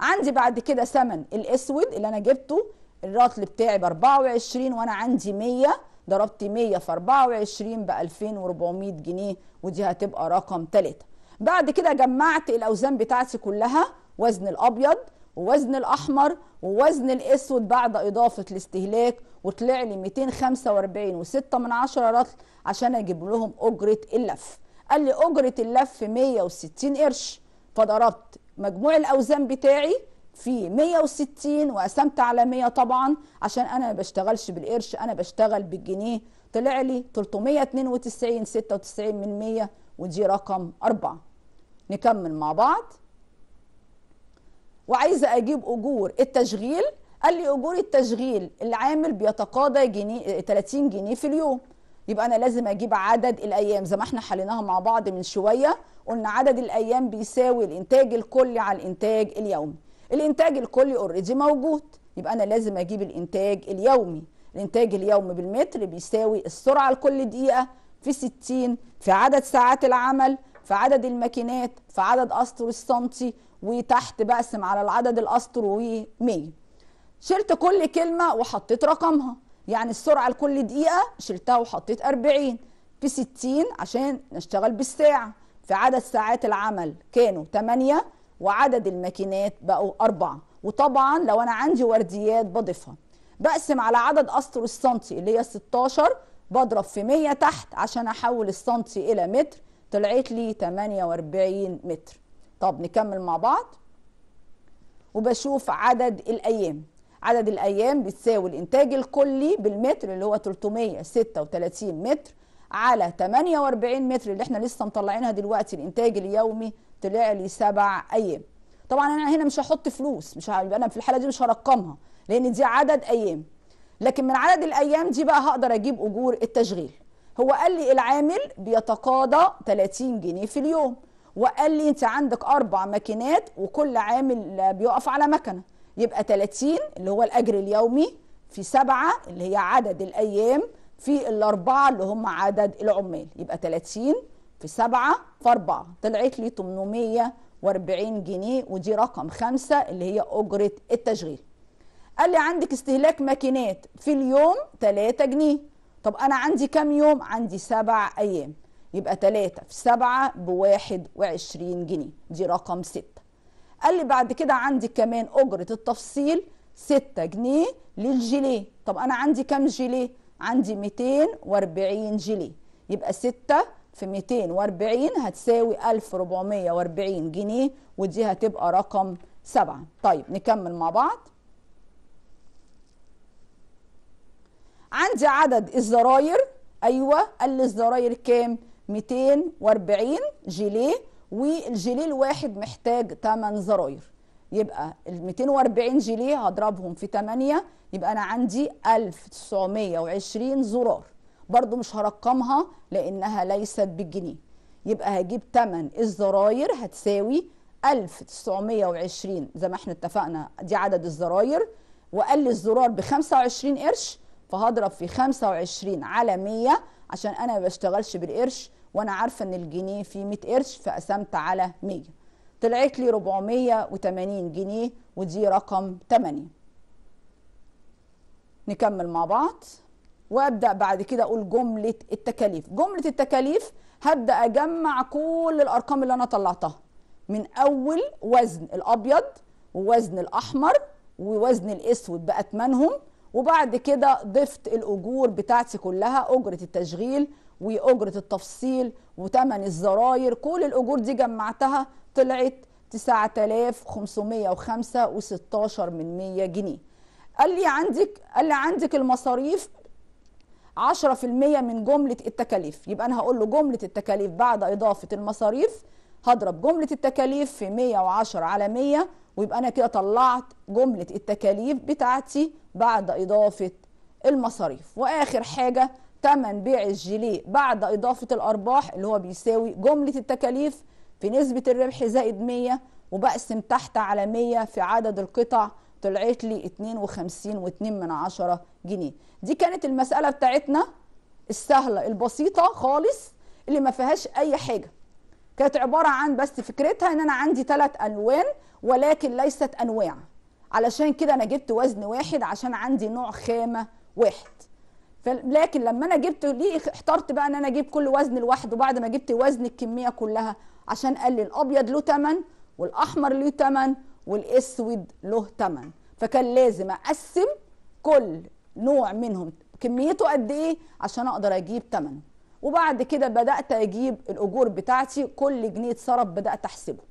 Speaker 1: عندي بعد كده ثمن الاسود اللي انا جبته الرطل بتاعي ب 24 وانا عندي 100 ضربت 100 في 24 ب 2400 جنيه ودي هتبقى رقم 3 بعد كده جمعت الاوزان بتاعتي كلها وزن الابيض ووزن الاحمر ووزن الاسود بعد اضافه الاستهلاك وطلع لي 245 و6 من عشرة رطل عشان اجيب لهم اجره اللف قال لي اجره اللف 160 قرش فضربت مجموع الاوزان بتاعي في 160 وقسمت على 100 طبعا عشان انا ما بشتغلش بالقرش انا بشتغل بالجنيه طلع لي 392 96 من 100 ودي رقم 4 نكمل مع بعض وعايزه اجيب اجور التشغيل قال لي اجور التشغيل العامل بيتقاضى جنيه 30 جنيه في اليوم يبقى انا لازم اجيب عدد الايام زي ما احنا حليناها مع بعض من شويه قلنا عدد الايام بيساوي الانتاج الكلي على الانتاج اليومي الانتاج الكلي اوريدي موجود يبقى انا لازم اجيب الانتاج اليومي الانتاج اليومي بالمتر بيساوي السرعه لكل دقيقه في 60 في عدد ساعات العمل في عدد الماكينات في عدد اسطر السنتي وتحت بقسم على العدد الاسطر و100 شلت كل كلمه وحطيت رقمها يعني السرعه لكل دقيقه شلتها وحطيت 40 في 60 عشان نشتغل بالساعه في عدد ساعات العمل كانوا 8 وعدد الماكينات بقوا أربعة وطبعا لو أنا عندي ورديات بضيفها بقسم على عدد أسطر السنتي اللي هي 16 بضرب في 100 تحت عشان أحول السنتي إلى متر طلعت لي 48 متر طب نكمل مع بعض وبشوف عدد الأيام عدد الأيام بتساوي الإنتاج الكلي بالمتر اللي هو 336 متر على 48 متر اللي احنا لسه مطلعينها دلوقتي الإنتاج اليومي طلع لي سبع ايام طبعا انا هنا مش هحط فلوس مش انا في الحاله دي مش هرقمها لان دي عدد ايام لكن من عدد الايام دي بقى هقدر اجيب اجور التشغيل هو قال لي العامل بيتقاضى 30 جنيه في اليوم وقال لي انت عندك اربع ماكينات وكل عامل بيقف على مكنه يبقى 30 اللي هو الاجر اليومي في سبعه اللي هي عدد الايام في الاربعه اللي هم عدد العمال يبقى 30 في سبعة في أربعة طلعت لي 840 جنيه ودي رقم خمسة اللي هي أجرة التشغيل قال لي عندك استهلاك ماكينات في اليوم 3 جنيه طب أنا عندي كام يوم عندي سبع أيام يبقى 3 في 7 ب 21 جنيه دي رقم 6 قال لي بعد كده عندي كمان أجرة التفصيل 6 جنيه للجيليه طب أنا عندي كام جيليه عندي 240 جيلي يبقى 6 في 240 هتساوي 1440 جنيه ودي هتبقى رقم 7 طيب نكمل مع بعض عندي عدد الزراير ايوه قال لي الزراير كام 240 جيليه والجيليه الواحد محتاج 8 زراير يبقى ال 240 جنيه هضربهم في 8 يبقى انا عندي 1920 زرار برضو مش هرقمها لانها ليست بالجنيه يبقى هجيب تمن الزراير هتساوي 1920 زي ما احنا اتفقنا دي عدد الزراير وقال الزرار ب 25 قرش فهضرب في 25 على 100 عشان انا ما بشتغلش بالقرش وانا عارفه ان الجنيه فيه 100 قرش فقسمت على 100 طلعت لي 480 جنيه ودي رقم 8 نكمل مع بعض وابدا بعد كده اقول جمله التكاليف جمله التكاليف هبدا اجمع كل الارقام اللي انا طلعتها من اول وزن الابيض ووزن الاحمر ووزن الاسود باتمنهم وبعد كده ضفت الاجور بتاعتي كلها اجره التشغيل واجره التفصيل وتمن الزراير كل الاجور دي جمعتها طلعت 9505 و16 من 100 جنيه قال لي عندك قال لي عندك المصاريف 10% من جملة التكاليف يبقى أنا هقول له جملة التكاليف بعد إضافة المصاريف هضرب جملة التكاليف في 110 على 100 ويبقى أنا كده طلعت جملة التكاليف بتاعتي بعد إضافة المصاريف وآخر حاجة تمن بيع الجيليه بعد إضافة الأرباح اللي هو بيساوي جملة التكاليف في نسبة الربح زائد 100 وبقسم تحت على 100 في عدد القطع طلعت لي 52 و2 من عشرة جنيه دي كانت المسألة بتاعتنا السهلة البسيطة خالص اللي ما فيهاش أي حاجة كانت عبارة عن بس فكرتها ان انا عندي ثلاث الوان ولكن ليست انواع علشان كده انا جبت وزن واحد عشان عندي نوع خامة واحد لكن لما انا جبت ليه احترت بقى ان انا اجيب كل وزن لوحده بعد ما جبت وزن الكمية كلها عشان قال لي الابيض له ثمن والاحمر له ثمن والاسود له ثمن فكان لازم اقسم كل نوع منهم كميته قد ايه عشان اقدر اجيب ثمنه وبعد كده بدات اجيب الاجور بتاعتي كل جنيه اتصرف بدات احسبه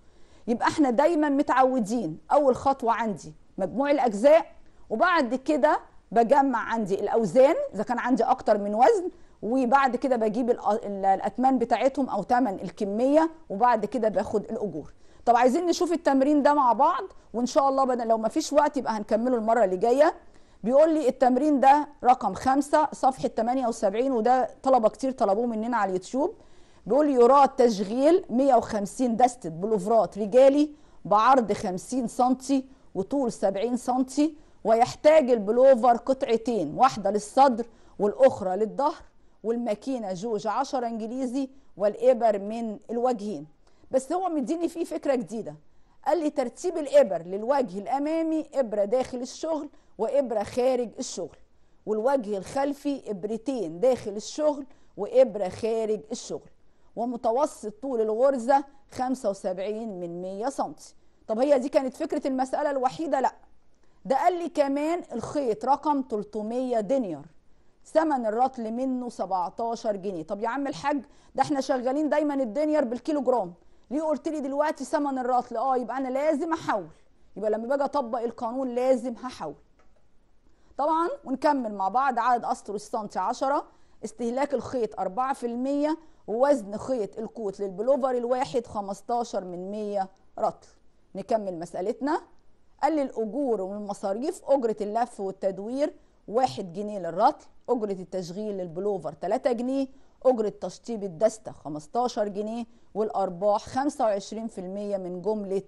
Speaker 1: يبقى احنا دايما متعودين اول خطوه عندي مجموع الاجزاء وبعد كده بجمع عندي الاوزان اذا كان عندي اكتر من وزن وبعد كده بجيب الاتمان بتاعتهم او ثمن الكميه وبعد كده باخد الاجور طب عايزين نشوف التمرين ده مع بعض وان شاء الله بدل لو ما فيش وقت يبقى هنكمله المره اللي جايه بيقول لي التمرين ده رقم خمسة صفحة 78 وده طلبة كتير طلبوه مننا على اليوتيوب بيقول لي يراد تشغيل 150 دستة بلوفرات رجالي بعرض 50 سنتي وطول 70 سنتي ويحتاج البلوفر قطعتين واحدة للصدر والأخرى للظهر والماكينة جوج 10 إنجليزي والإبر من الوجهين بس هو مديني فيه فكره جديده قال لي ترتيب الابر للوجه الامامي ابره داخل الشغل وابره خارج الشغل والوجه الخلفي ابرتين داخل الشغل وابره خارج الشغل ومتوسط طول الغرزه 75 من 100 سم طب هي دي كانت فكره المساله الوحيده لا ده قال لي كمان الخيط رقم 300 دينير ثمن الرطل منه 17 جنيه طب يا عم الحاج ده احنا شغالين دايما الدينير بالكيلو جرام ليه قلت لي دلوقتي ثمن الرطل اه يبقى انا لازم احول يبقى لما باجي اطبق القانون لازم هحول طبعا ونكمل مع بعض عدد اسطر السنتي 10 استهلاك الخيط 4% ووزن خيط الكوت للبلوفر الواحد 15 من 100 رطل نكمل مسألتنا قلل أجور والمصاريف أجرة اللف والتدوير 1 جنيه للرطل أجرة التشغيل للبلوفر 3 جنيه اجره تشطيب الدستة 15 جنيه والارباح 25% من جمله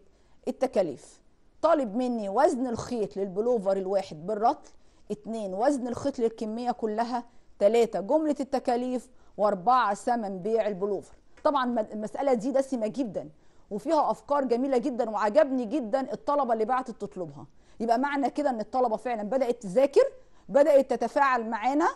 Speaker 1: التكاليف طالب مني وزن الخيط للبلوفر الواحد بالرطل 2 وزن الخيط للكميه كلها 3 جمله التكاليف و4 ثمن بيع البلوفر طبعا المساله دي دسمه جدا وفيها افكار جميله جدا وعجبني جدا الطلبه اللي بعتت تطلبها يبقى معنى كده ان الطلبه فعلا بدات تذاكر بدات تتفاعل معانا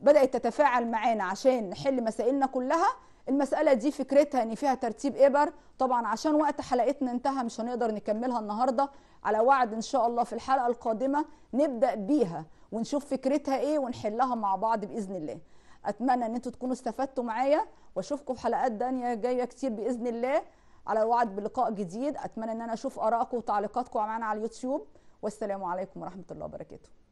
Speaker 1: بدات تتفاعل معانا عشان نحل مسائلنا كلها المساله دي فكرتها ان فيها ترتيب ابر طبعا عشان وقت حلقتنا انتهى مش هنقدر نكملها النهارده على وعد ان شاء الله في الحلقه القادمه نبدا بيها ونشوف فكرتها ايه ونحلها مع بعض باذن الله اتمنى ان انتوا تكونوا استفدتوا معايا واشوفكم في حلقات دانية جايه كتير باذن الله على وعد بلقاء جديد اتمنى ان انا اشوف ارائكم وتعليقاتكم معانا على اليوتيوب والسلام عليكم ورحمه الله وبركاته